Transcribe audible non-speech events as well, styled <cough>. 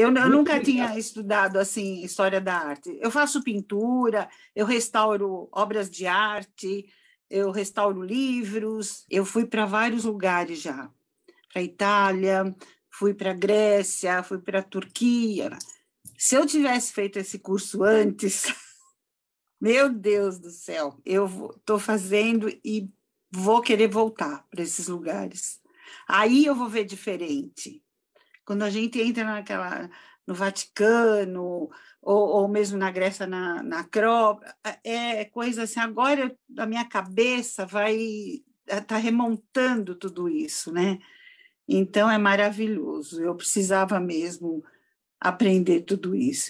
Eu, eu nunca legal. tinha estudado assim história da arte. Eu faço pintura, eu restauro obras de arte, eu restauro livros. Eu fui para vários lugares já, para Itália, fui para Grécia, fui para Turquia. Se eu tivesse feito esse curso antes, <laughs> meu Deus do céu, eu estou fazendo e vou querer voltar para esses lugares. Aí eu vou ver diferente. Quando a gente entra naquela, no Vaticano, ou, ou mesmo na Grécia, na, na Acrópole, é, é coisa assim, agora a minha cabeça vai está é, remontando tudo isso, né? Então é maravilhoso. Eu precisava mesmo aprender tudo isso.